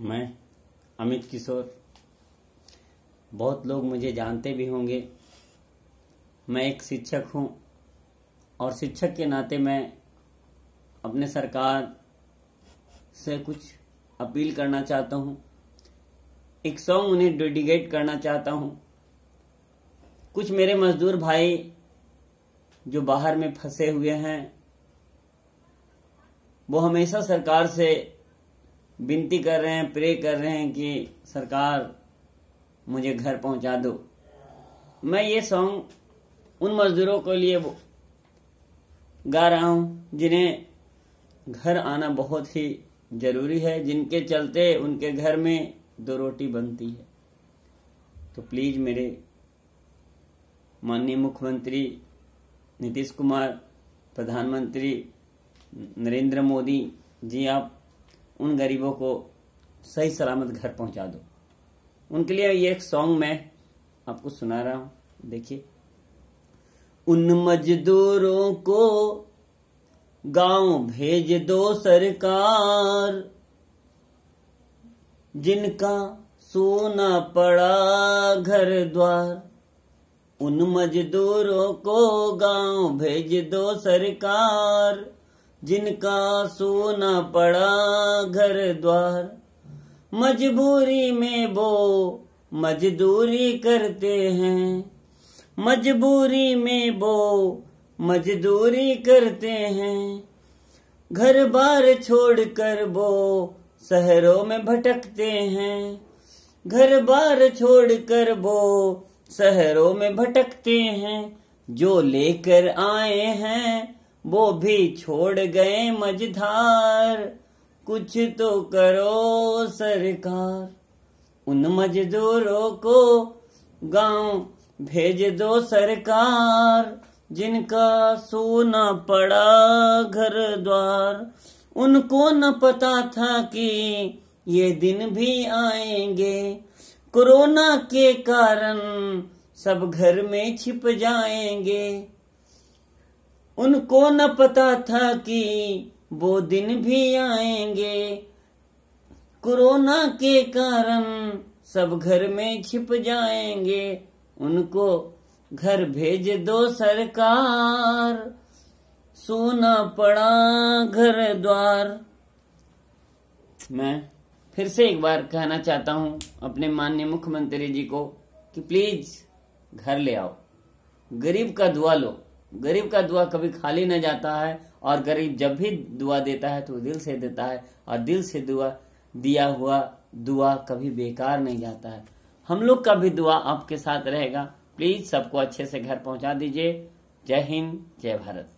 मैं अमित किशोर बहुत लोग मुझे जानते भी होंगे मैं एक शिक्षक हूँ और शिक्षक के नाते मैं अपने सरकार से कुछ अपील करना चाहता हूँ एक सॉन्ग उन्हें डेडिकेट करना चाहता हूं कुछ मेरे मजदूर भाई जो बाहर में फंसे हुए हैं वो हमेशा सरकार से विनती कर रहे हैं प्रे कर रहे हैं कि सरकार मुझे घर पहुंचा दो मैं ये सॉन्ग उन मजदूरों के लिए वो गा रहा हूं जिन्हें घर आना बहुत ही जरूरी है जिनके चलते उनके घर में दो रोटी बनती है तो प्लीज मेरे माननीय मुख्यमंत्री नीतीश कुमार प्रधानमंत्री नरेंद्र मोदी जी आप उन गरीबों को सही सलामत घर पहुंचा दो उनके लिए ये एक सॉन्ग मैं आपको सुना रहा हूं देखिए उन मजदूरों को गांव भेज दो सरकार जिनका सोना पड़ा घर द्वार उन मजदूरों को गांव भेज दो सरकार जिनका सोना पड़ा घर द्वार मजबूरी में वो मजदूरी करते हैं मजबूरी में वो मजदूरी करते हैं घर बार छोड़कर वो शहरों में भटकते हैं घर बार छोड़कर वो शहरों में भटकते हैं जो लेकर आए हैं वो भी छोड़ गए मझधार कुछ तो करो सरकार उन मजदूरों को गांव भेज दो सरकार जिनका सोना पड़ा घर द्वार उनको न पता था कि ये दिन भी आएंगे कोरोना के कारण सब घर में छिप जाएंगे उनको न पता था कि वो दिन भी आएंगे कोरोना के कारण सब घर में छिप जाएंगे उनको घर भेज दो सरकार सोना पड़ा घर द्वार मैं फिर से एक बार कहना चाहता हूं अपने माननीय मुख्यमंत्री जी को कि प्लीज घर ले आओ गरीब का दुआ लो गरीब का दुआ कभी खाली न जाता है और गरीब जब भी दुआ देता है तो दिल से देता है और दिल से दुआ दिया हुआ दुआ कभी बेकार नहीं जाता है हम लोग का भी दुआ आपके साथ रहेगा प्लीज सबको अच्छे से घर पहुंचा दीजिए जय हिंद जय भारत